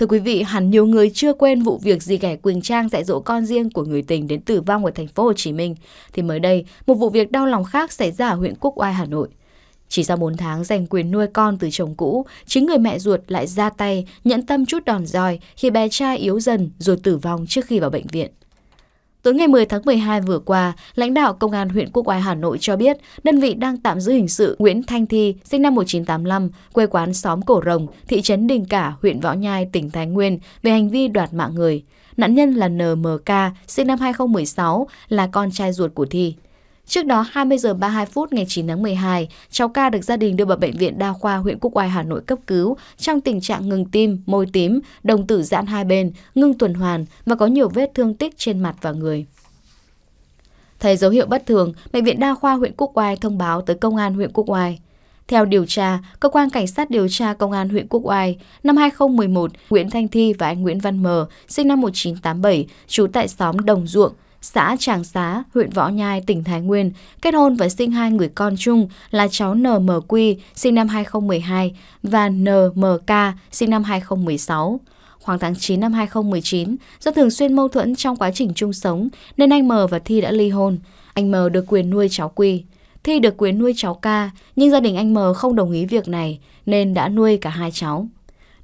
Thưa quý vị, hẳn nhiều người chưa quên vụ việc dì ghẻ Quỳnh Trang dạy dỗ con riêng của người tình đến tử vong ở thành phố Hồ Chí Minh. Thì mới đây, một vụ việc đau lòng khác xảy ra ở huyện Quốc Oai, Hà Nội. Chỉ sau 4 tháng giành quyền nuôi con từ chồng cũ, chính người mẹ ruột lại ra tay, nhẫn tâm chút đòn roi khi bé trai yếu dần rồi tử vong trước khi vào bệnh viện. Tối ngày 10 tháng 12 vừa qua, lãnh đạo Công an huyện Quốc Oai Hà Nội cho biết đơn vị đang tạm giữ hình sự Nguyễn Thanh Thi, sinh năm 1985, quê quán xóm Cổ Rồng, thị trấn Đình Cả, huyện Võ Nhai, tỉnh Thái Nguyên về hành vi đoạt mạng người. Nạn nhân là NMK, sinh năm 2016, là con trai ruột của Thi. Trước đó 20 h 32 phút ngày 9 tháng 12, cháu ca được gia đình đưa vào bệnh viện đa khoa huyện Quốc Oai Hà Nội cấp cứu trong tình trạng ngừng tim, môi tím, đồng tử giãn hai bên, ngưng tuần hoàn và có nhiều vết thương tích trên mặt và người. Thấy dấu hiệu bất thường, bệnh viện đa khoa huyện Quốc Oai thông báo tới công an huyện Quốc Oai. Theo điều tra, cơ quan cảnh sát điều tra công an huyện Quốc Oai, năm 2011, Nguyễn Thanh Thi và anh Nguyễn Văn Mờ, sinh năm 1987, trú tại xóm Đồng Duộng, xã Tràng Xá, huyện Võ Nhai, tỉnh Thái Nguyên, kết hôn và sinh hai người con chung là cháu NMQ, sinh năm 2012, và NMK, sinh năm 2016. Khoảng tháng 9 năm 2019, do thường xuyên mâu thuẫn trong quá trình chung sống, nên anh M và Thi đã ly hôn. Anh M được quyền nuôi cháu Quy. Thi được quyền nuôi cháu K, nhưng gia đình anh M không đồng ý việc này, nên đã nuôi cả hai cháu.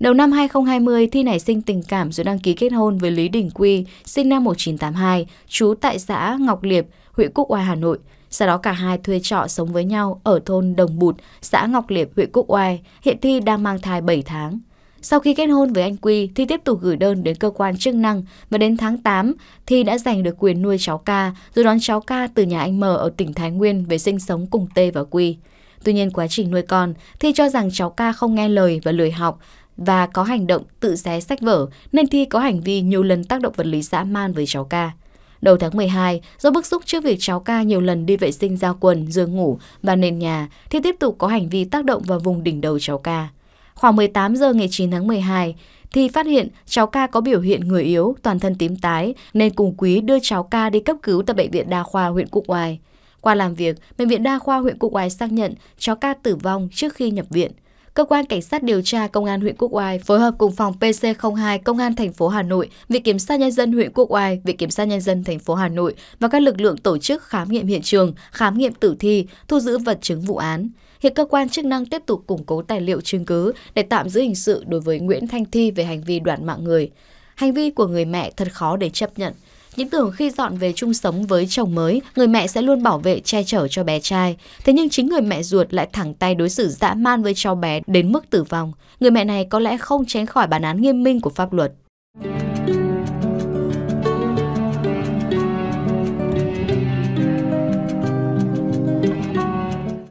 Đầu năm 2020, Thi nảy sinh tình cảm rồi đăng ký kết hôn với Lý Đình Quy, sinh năm 1982, trú tại xã Ngọc Liệp, huyện Quốc Oai, Hà Nội. Sau đó cả hai thuê trọ sống với nhau ở thôn Đồng Bụt, xã Ngọc Liệp, huyện Quốc Oai. Hiện Thi đang mang thai 7 tháng. Sau khi kết hôn với anh Quy, Thi tiếp tục gửi đơn đến cơ quan chức năng và đến tháng 8, Thi đã giành được quyền nuôi cháu ca, rồi đón cháu ca từ nhà anh M ở tỉnh Thái Nguyên về sinh sống cùng T và Quy. Tuy nhiên quá trình nuôi con, Thi cho rằng cháu ca không nghe lời và lười học, và có hành động tự xé sách vở nên Thi có hành vi nhiều lần tác động vật lý dã man với cháu ca. Đầu tháng 12, do bức xúc trước việc cháu ca nhiều lần đi vệ sinh giao quần, giường ngủ và nền nhà, Thi tiếp tục có hành vi tác động vào vùng đỉnh đầu cháu ca. Khoảng 18 giờ ngày 9 tháng 12, Thi phát hiện cháu ca có biểu hiện người yếu, toàn thân tím tái, nên cùng Quý đưa cháu ca đi cấp cứu tại Bệnh viện Đa khoa huyện Cúc Oai. Qua làm việc, Bệnh viện Đa khoa huyện Cục Oai xác nhận cháu ca tử vong trước khi nhập viện cơ quan cảnh sát điều tra công an huyện Quốc Oai phối hợp cùng phòng PC02 công an thành phố Hà Nội, Viện kiểm sát nhân dân huyện Quốc Oai, Viện kiểm sát nhân dân thành phố Hà Nội và các lực lượng tổ chức khám nghiệm hiện trường, khám nghiệm tử thi, thu giữ vật chứng vụ án. Hiện cơ quan chức năng tiếp tục củng cố tài liệu chứng cứ để tạm giữ hình sự đối với Nguyễn Thanh Thi về hành vi đoạn mạng người. Hành vi của người mẹ thật khó để chấp nhận những tưởng khi dọn về chung sống với chồng mới, người mẹ sẽ luôn bảo vệ che chở cho bé trai. Thế nhưng chính người mẹ ruột lại thẳng tay đối xử dã man với cháu bé đến mức tử vong. Người mẹ này có lẽ không tránh khỏi bản án nghiêm minh của pháp luật.